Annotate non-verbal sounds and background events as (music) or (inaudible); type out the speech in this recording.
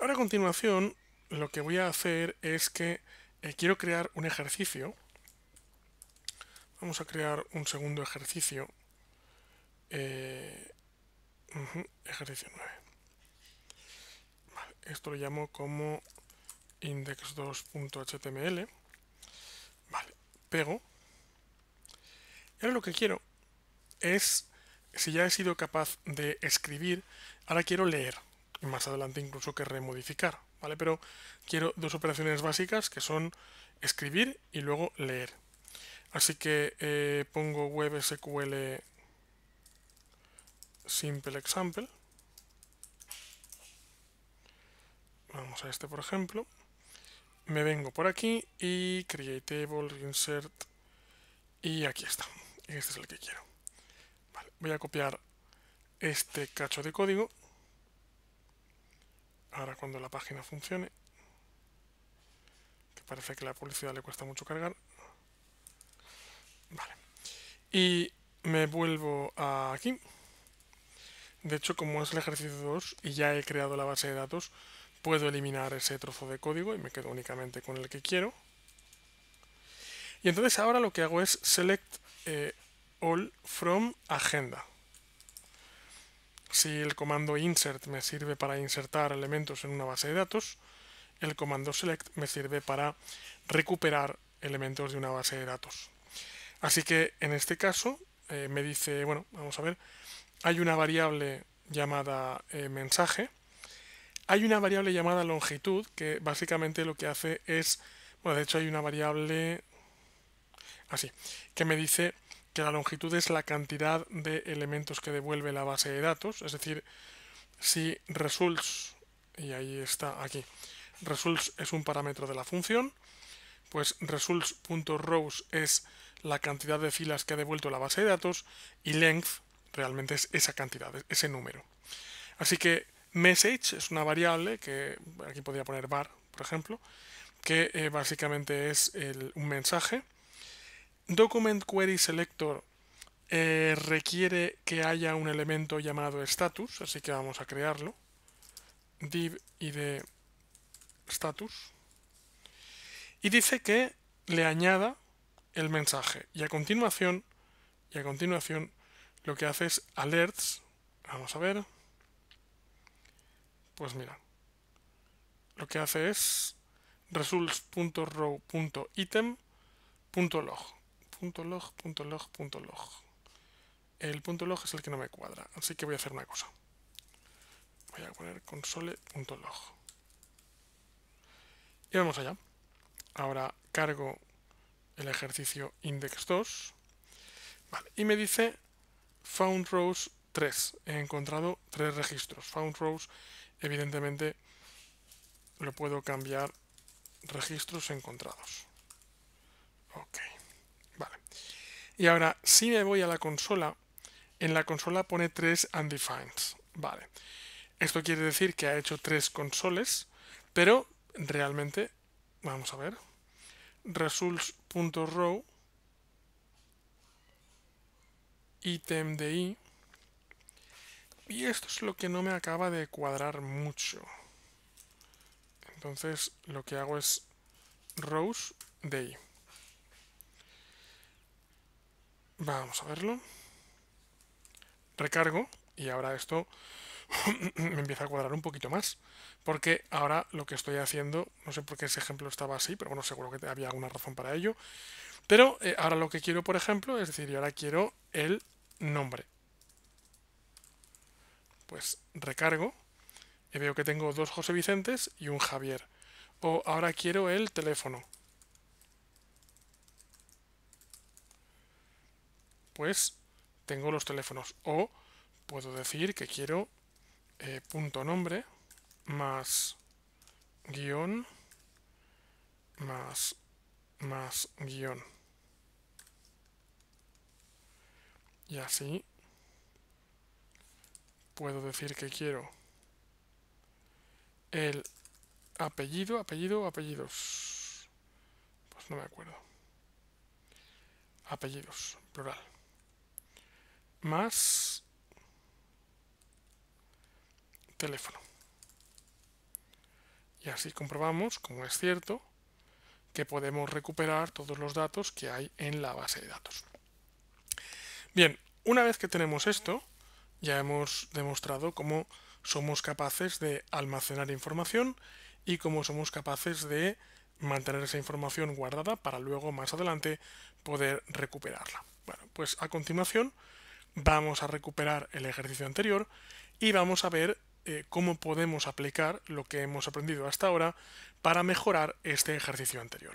Ahora a continuación lo que voy a hacer es que eh, quiero crear un ejercicio. Vamos a crear un segundo ejercicio. Eh, ejercicio 9. esto lo llamo como index2.html. Vale, pego. Y ahora lo que quiero es, si ya he sido capaz de escribir, ahora quiero leer más adelante incluso que remodificar, ¿vale? Pero quiero dos operaciones básicas que son escribir y luego leer. Así que eh, pongo web SQL simple example. Vamos a este por ejemplo. Me vengo por aquí y create table, insert y aquí está. Este es el que quiero. voy a copiar este cacho de código ahora cuando la página funcione que parece que la publicidad le cuesta mucho cargar vale y me vuelvo aquí de hecho como es el ejercicio 2 y ya he creado la base de datos puedo eliminar ese trozo de código y me quedo únicamente con el que quiero y entonces ahora lo que hago es select eh, all from agenda si el comando insert me sirve para insertar elementos en una base de datos, el comando select me sirve para recuperar elementos de una base de datos. Así que en este caso eh, me dice, bueno, vamos a ver, hay una variable llamada eh, mensaje, hay una variable llamada longitud que básicamente lo que hace es, bueno, de hecho hay una variable así, que me dice que la longitud es la cantidad de elementos que devuelve la base de datos, es decir, si results, y ahí está aquí, results es un parámetro de la función, pues results.rows es la cantidad de filas que ha devuelto la base de datos y length realmente es esa cantidad, ese número. Así que message es una variable que aquí podría poner bar por ejemplo, que eh, básicamente es un mensaje Document Query Selector eh, requiere que haya un elemento llamado status, así que vamos a crearlo. Div id status. Y dice que le añada el mensaje. Y a continuación, y a continuación, lo que hace es alerts. Vamos a ver. Pues mira. Lo que hace es results.row.item.log. .log, .log, .log. El punto .log es el que no me cuadra, así que voy a hacer una cosa. Voy a poner console.log. Y vamos allá. Ahora cargo el ejercicio index 2. y me dice found rows 3. He encontrado tres registros. Found rows, evidentemente, lo puedo cambiar registros encontrados. Ok. Y ahora, si me voy a la consola, en la consola pone 3 undefineds. Vale. Esto quiere decir que ha hecho tres consoles, pero realmente, vamos a ver, results.row, item de i, y esto es lo que no me acaba de cuadrar mucho. Entonces lo que hago es rows de i. Vamos a verlo. Recargo y ahora esto (clears throat) me empieza a cuadrar un poquito más. Porque ahora lo que estoy haciendo, no sé por qué ese ejemplo estaba así, pero bueno, seguro que había alguna razón para ello. Pero eh, ahora lo que quiero, por ejemplo, es decir, yo ahora quiero el nombre. Pues recargo y veo que tengo dos José Vicentes y un Javier. O ahora quiero el teléfono. pues tengo los teléfonos. O puedo decir que quiero eh, punto nombre más guión más más guión. Y así puedo decir que quiero el apellido, apellido, apellidos. Pues no me acuerdo. Apellidos, plural más teléfono. Y así comprobamos, como es cierto, que podemos recuperar todos los datos que hay en la base de datos. Bien, una vez que tenemos esto, ya hemos demostrado cómo somos capaces de almacenar información y cómo somos capaces de mantener esa información guardada para luego más adelante poder recuperarla. Bueno, pues a continuación Vamos a recuperar el ejercicio anterior y vamos a ver eh, cómo podemos aplicar lo que hemos aprendido hasta ahora para mejorar este ejercicio anterior.